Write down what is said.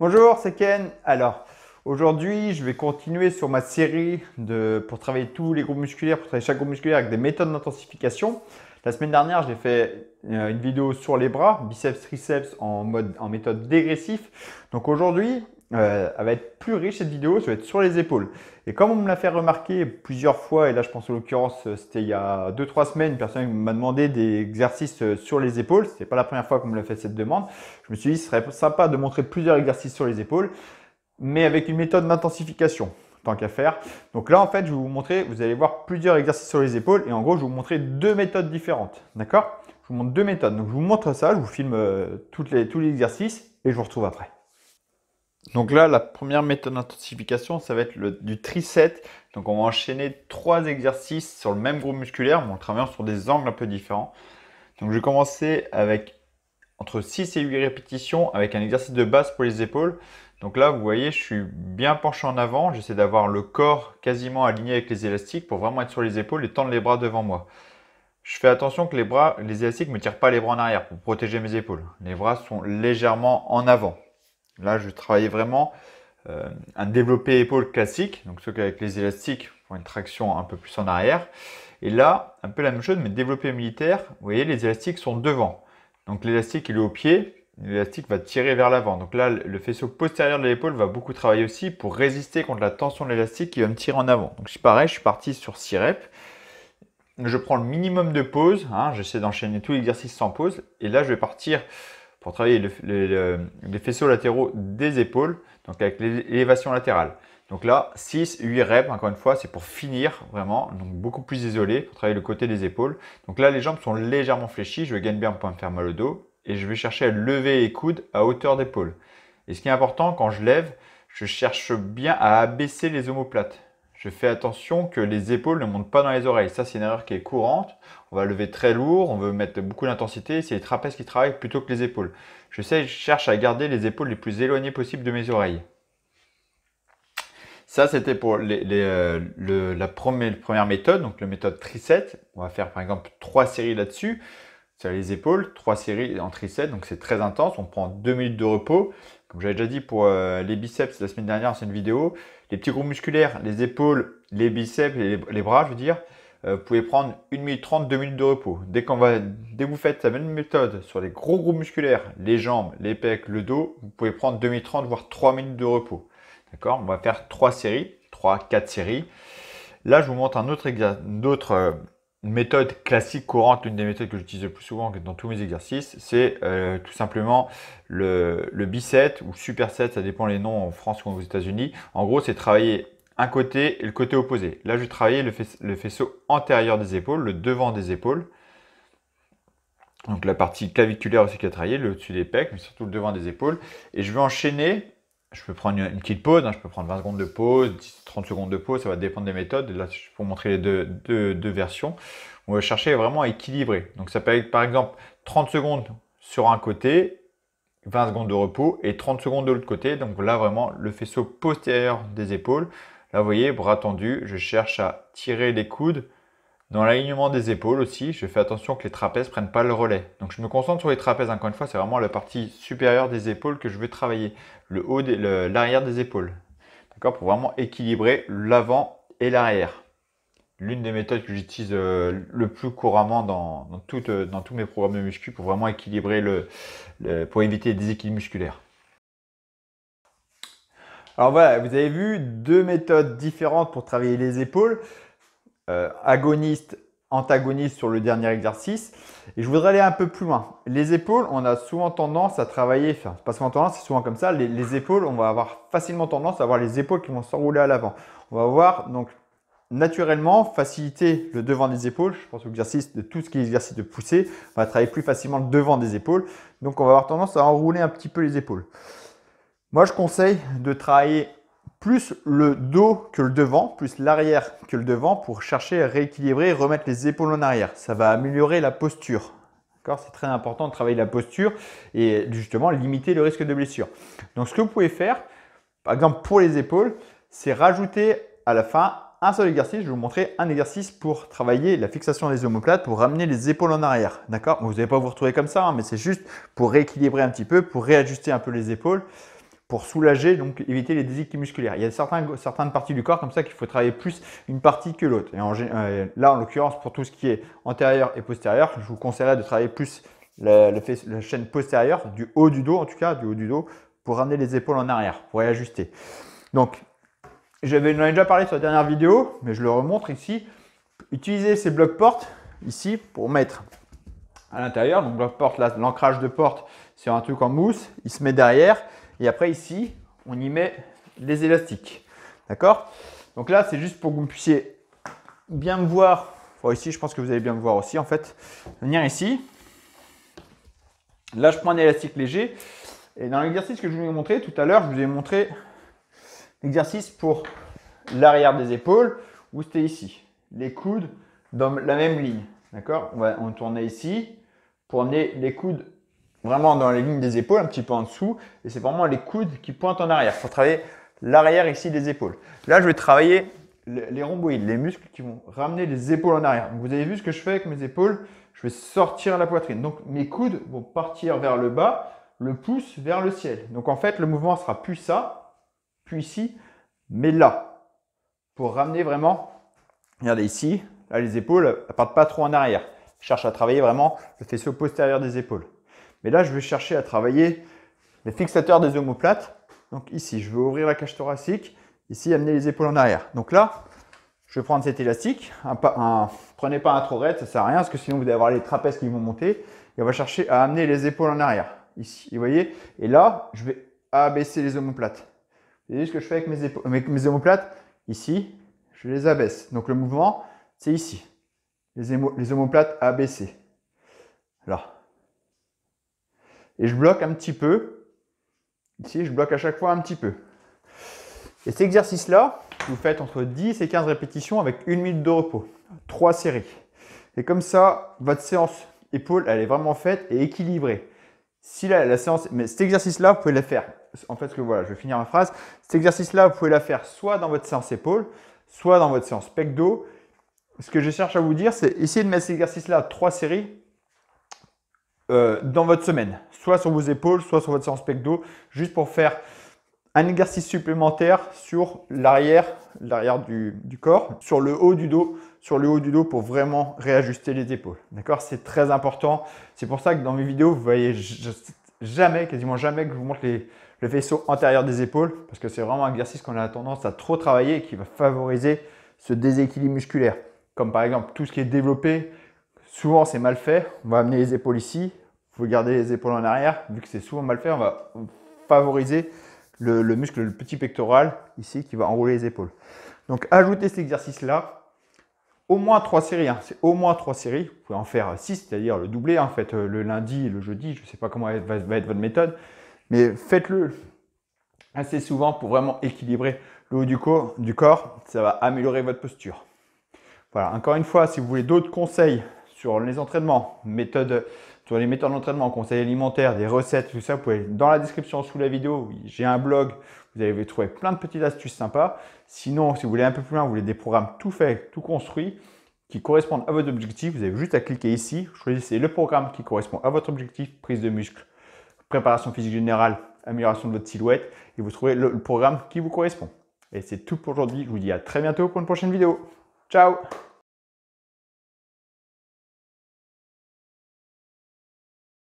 Bonjour, c'est Ken. Alors, aujourd'hui, je vais continuer sur ma série de, pour travailler tous les groupes musculaires, pour travailler chaque groupe musculaire avec des méthodes d'intensification. La semaine dernière, j'ai fait euh, une vidéo sur les bras, biceps, triceps en mode en méthode dégressif. Donc aujourd'hui, euh, elle va être plus riche cette vidéo, ça va être sur les épaules. Et comme on me l'a fait remarquer plusieurs fois, et là je pense en l'occurrence euh, c'était il y a 2-3 semaines, une personne m'a demandé des exercices euh, sur les épaules, C'est pas la première fois qu'on me l'a fait cette demande, je me suis dit ce serait sympa de montrer plusieurs exercices sur les épaules, mais avec une méthode d'intensification, tant qu'à faire. Donc là en fait je vais vous montrer, vous allez voir plusieurs exercices sur les épaules, et en gros je vais vous montrer deux méthodes différentes, d'accord Je vous montre deux méthodes, donc je vous montre ça, je vous filme les, tous les exercices, et je vous retrouve après. Donc là, la première méthode d'intensification, ça va être le, du tricep. Donc on va enchaîner trois exercices sur le même groupe musculaire, mais en travaillant sur des angles un peu différents. Donc je vais commencer avec entre 6 et 8 répétitions avec un exercice de base pour les épaules. Donc là, vous voyez, je suis bien penché en avant. J'essaie d'avoir le corps quasiment aligné avec les élastiques pour vraiment être sur les épaules et tendre les bras devant moi. Je fais attention que les bras, les élastiques ne me tirent pas les bras en arrière pour protéger mes épaules. Les bras sont légèrement en avant. Là, je travaillais vraiment un euh, développé épaule classique, donc ceux avec les élastiques pour une traction un peu plus en arrière. Et là, un peu la même chose, mais développé militaire, vous voyez, les élastiques sont devant. Donc l'élastique, il est au pied, l'élastique va tirer vers l'avant. Donc là, le faisceau postérieur de l'épaule va beaucoup travailler aussi pour résister contre la tension de l'élastique qui va me tirer en avant. Donc c'est pareil, je suis parti sur 6 reps. Je prends le minimum de pause, hein, j'essaie d'enchaîner tout l'exercice sans pause, et là je vais partir pour travailler les faisceaux latéraux des épaules, donc avec l'élévation latérale. Donc là, 6, 8 reps, encore une fois, c'est pour finir vraiment, donc beaucoup plus isolé, pour travailler le côté des épaules. Donc là, les jambes sont légèrement fléchies, je vais gagner bien pour pas me faire mal au dos, et je vais chercher à lever les coudes à hauteur d'épaule. Et ce qui est important, quand je lève, je cherche bien à abaisser les omoplates je fais attention que les épaules ne montent pas dans les oreilles. Ça, c'est une erreur qui est courante. On va lever très lourd, on veut mettre beaucoup d'intensité. C'est les trapèzes qui travaillent plutôt que les épaules. Je sais, je cherche à garder les épaules les plus éloignées possible de mes oreilles. Ça, c'était pour euh, la première, méthode, donc la méthode tricette. On va faire par exemple trois séries là-dessus. C'est les épaules, trois séries en triceps, donc c'est très intense. On prend deux minutes de repos. Comme j'avais déjà dit pour euh, les biceps la semaine dernière, c'est une vidéo. Les petits groupes musculaires, les épaules, les biceps, les, bras, je veux dire, euh, vous pouvez prendre 1 minute 30, 2 minutes de repos. Dès, qu'on va, dès que vous faites la même méthode sur les gros groupes musculaires, les jambes, les pecs, le dos, vous pouvez prendre 2 minutes 30, voire 3 minutes de repos. D'accord On va faire trois séries, trois, quatre séries. Là, je vous montre un autre, un euh, une méthode classique courante, une des méthodes que j'utilise le plus souvent dans tous mes exercices, c'est euh, tout simplement le, le, ou superset, ça dépend les noms en France ou aux États-Unis. En gros, c'est travailler un côté et le côté opposé. Là, je vais le, le faisceau antérieur des épaules, le devant des épaules. Donc la partie claviculaire aussi qui a travaillé, le dessus des pecs, mais surtout le devant des épaules. Et je vais enchaîner je peux prendre une petite pause, hein, je peux prendre 20 secondes de pause, 30 secondes de pause, ça va dépendre des méthodes. Là, je vous montrer les deux, versions. On va chercher vraiment à équilibrer. Donc ça peut être par exemple 30 secondes sur un côté, 20 secondes de repos et 30 secondes de l'autre côté. Donc là vraiment le faisceau postérieur des épaules. Là vous voyez, bras tendu, je cherche à tirer les coudes, dans l'alignement des épaules aussi, je fais attention que les trapèzes prennent pas le relais. Donc je me concentre sur les trapèzes, encore une fois, c'est vraiment la partie supérieure des épaules que je veux travailler, le haut, l'arrière des épaules. D'accord Pour vraiment équilibrer l'avant et l'arrière. L'une des méthodes que j'utilise euh, le plus couramment euh, dans, tous mes programmes de muscu pour vraiment équilibrer pour éviter les déséquilibres musculaires. Alors voilà, vous avez vu deux méthodes différentes pour travailler les épaules. Euh, agoniste, antagoniste sur le dernier exercice. Et je voudrais aller un peu plus loin. Les épaules, on a souvent tendance à travailler, enfin, pas souvent tendance, c'est souvent comme ça, les, épaules, on va avoir facilement tendance à avoir les épaules qui vont s'enrouler à l'avant. On va avoir donc naturellement faciliter le devant des épaules. Je pense que l'exercice de tout ce qui est exercice de poussée, on va travailler plus facilement le devant des épaules. Donc on va avoir tendance à enrouler un petit peu les épaules. Moi, je conseille de travailler plus le dos que le devant, plus l'arrière que le devant pour chercher à rééquilibrer et remettre les épaules en arrière. Ça va améliorer la posture. C'est très important de travailler la posture et justement limiter le risque de blessure. Donc ce que vous pouvez faire, par exemple pour les épaules, c'est rajouter à la fin un seul exercice. Je vais vous montrer un exercice pour travailler la fixation des omoplates, pour ramener les épaules en arrière. Vous n'allez pas vous retrouver comme ça, hein, mais c'est juste pour rééquilibrer un petit peu, pour réajuster un peu les épaules pour soulager, donc éviter les déséquilibres musculaires. Il y a certains, certaines parties du corps comme ça qu'il faut travailler plus une partie que l'autre. Et euh, là, en l'occurrence, pour tout ce qui est antérieur et postérieur, je vous conseillerais de travailler plus la, chaîne postérieure, du haut du dos en tout cas, du haut du dos, pour ramener les épaules en arrière, pour réajuster. Donc, j'avais déjà parlé sur la dernière vidéo, mais je le remontre ici. Utilisez ces blocs portes ici pour mettre à l'intérieur. Donc, bloc porte, l'ancrage de porte, c'est un truc en mousse, il se met derrière. Et après ici, on y met les élastiques. D'accord Donc là, c'est juste pour que vous puissiez bien me voir. Bon, ici, je pense que vous allez bien me voir aussi en fait. Venir ici. Là, je prends un élastique léger. Et dans l'exercice que je vous ai montré tout à l'heure, je vous ai montré l'exercice pour l'arrière des épaules où c'était ici. Les coudes dans la même ligne. D'accord on, va, on tournait ici pour amener les coudes vraiment dans les lignes des épaules, un petit peu en dessous, et c'est vraiment les coudes qui pointent en arrière. Il faut travailler l'arrière ici des épaules. Là, je vais travailler les rhomboïdes, les muscles qui vont ramener les épaules en arrière. vous avez vu ce que je fais avec mes épaules, je vais sortir la poitrine. Donc mes coudes vont partir vers le bas, le pouce vers le ciel. Donc en fait, le mouvement sera plus ça, puis ici, mais là, pour ramener vraiment, regardez ici, là les épaules ne partent pas trop en arrière. Je cherche à travailler vraiment le faisceau postérieur des épaules. Mais là, je vais chercher à travailler les fixateurs des omoplates. Donc ici, je vais ouvrir la cage thoracique, ici, amener les épaules en arrière. Donc là, je vais prendre cet élastique. prenez pas un trop raide, ça sert à rien, parce que sinon, vous allez avoir les trapèzes qui vont monter. Et on va chercher à amener les épaules en arrière, ici, vous voyez Et là, je vais abaisser les omoplates. Vous voyez ce que je fais avec mes, omoplates Ici, je les abaisse. Donc le mouvement, c'est ici. Les, les omoplates abaissées. Là et je bloque un petit peu. Ici, je bloque à chaque fois un petit peu. Et cet exercice-là, vous faites entre 10 et 15 répétitions avec une minute de repos, trois séries. Et comme ça, votre séance épaule, elle est vraiment faite et équilibrée. Si la, séance, mais cet exercice-là, vous pouvez la faire. En fait, que voilà, je vais finir ma phrase. Cet exercice-là, vous pouvez la faire soit dans votre séance épaule, soit dans votre séance pec dos. Ce que je cherche à vous dire, c'est essayer de mettre cet exercice-là trois séries euh, dans votre semaine, soit sur vos épaules, soit sur votre séance pecto, juste pour faire un exercice supplémentaire sur l'arrière, l'arrière du, corps, sur le haut du dos, sur le haut du dos pour vraiment réajuster les épaules. D'accord C'est très important. C'est pour ça que dans mes vidéos, vous voyez jamais, quasiment jamais que je vous montre le vaisseau antérieur des épaules parce que c'est vraiment un exercice qu'on a tendance à trop travailler et qui va favoriser ce déséquilibre musculaire. Comme par exemple tout ce qui est développé, souvent c'est mal fait. On va amener les épaules ici, garder les épaules en arrière. Vu que c'est souvent mal fait, on va favoriser le, muscle, le petit pectoral ici qui va enrouler les épaules. Donc ajoutez cet exercice-là au moins trois séries. Hein. C'est au moins trois séries. Vous pouvez en faire six, c'est-à-dire le doublé, En fait, euh, le lundi et le jeudi, je ne sais pas comment va, va être votre méthode. Mais faites-le assez souvent pour vraiment équilibrer le haut du du, corps. Ça va améliorer votre posture. Voilà, encore une fois, si vous voulez d'autres conseils sur les entraînements, méthodes, sur les méthodes d'entraînement, conseils alimentaires, des recettes, tout ça, vous pouvez, dans la description sous la vidéo, j'ai un blog, vous allez trouver plein de petites astuces sympas. Sinon, si vous voulez un peu plus loin, vous voulez des programmes tout faits, tout construits, qui correspondent à votre objectif, vous avez juste à cliquer ici, choisissez le programme qui correspond à votre objectif, prise de muscle, préparation physique générale, amélioration de votre silhouette, et vous trouvez le programme qui vous correspond. Et c'est tout pour aujourd'hui, je vous dis à très bientôt pour une prochaine vidéo. Ciao